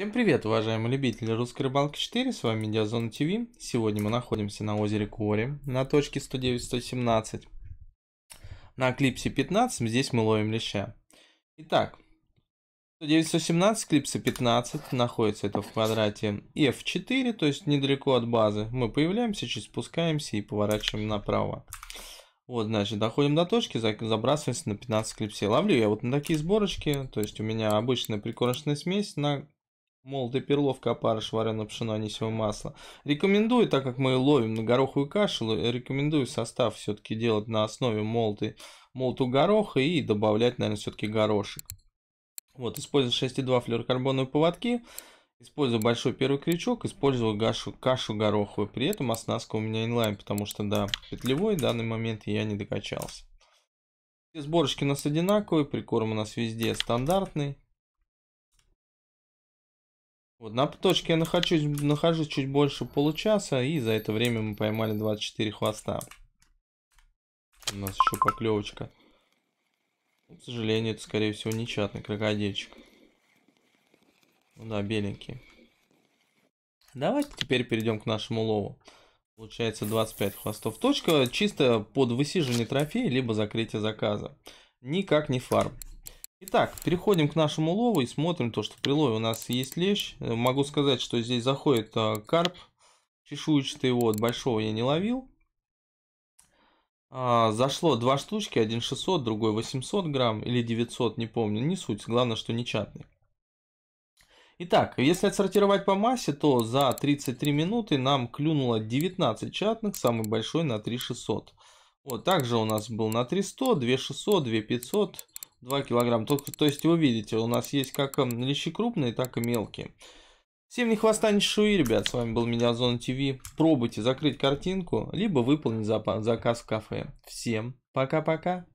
Всем привет, уважаемые любители русской рыбалки 4, с вами Диазон ТВ. Сегодня мы находимся на озере Куори, на точке 109-117. На клипсе 15 здесь мы ловим леща. Итак, 109-117, клипсы 15, находится это в квадрате F4, то есть недалеко от базы. Мы появляемся, чуть спускаемся и поворачиваем направо. Вот, значит, доходим до точки, забрасываемся на 15 клипсе. Ловлю я вот на такие сборочки, то есть у меня обычная прикормочная смесь на Молотая перловка, опарыш, вареное пшено, анисевое масло. Рекомендую, так как мы ловим на гороховую кашу, рекомендую состав все-таки делать на основе молотой, молотого гороха и добавлять, наверное, все-таки горошек. Вот, использую 6,2 флюорокарбоновые поводки, использую большой первый крючок, использую кашу, кашу гороховую. При этом оснастка у меня инлайн, потому что, да, петлевой в данный момент я не докачался. Все сборочки у нас одинаковые, прикорм у нас везде стандартный. Вот на точке я нахожусь, нахожусь чуть больше получаса, и за это время мы поймали 24 хвоста. У нас еще поклевочка. Ну, к сожалению, это, скорее всего, не чатный крокодильчик. Ну да, беленький. Давайте теперь перейдем к нашему лову. Получается 25 хвостов. Точка чисто под высиживание трофея, либо закрытие заказа. Никак не фарм. Итак, переходим к нашему лову и смотрим то, что в прилове у нас есть лещ. Э, могу сказать, что здесь заходит э, карп чешуйчатый, вот, большого я не ловил. А, зашло два штучки, один 600, другой 800 грамм или 900, не помню, не суть, главное, что не чатный. Итак, если отсортировать по массе, то за 33 минуты нам клюнуло 19 чатных, самый большой на 3600. Вот, также у нас был на 300, 2600, 2500, 2 килограмма. То, то есть вы видите, у нас есть как эм, лещи крупные, так и мелкие. Всем не хвоста, не шуи, ребят. С вами был Медиазон ТВ. Пробуйте закрыть картинку, либо выполнить заказ в кафе. Всем пока-пока.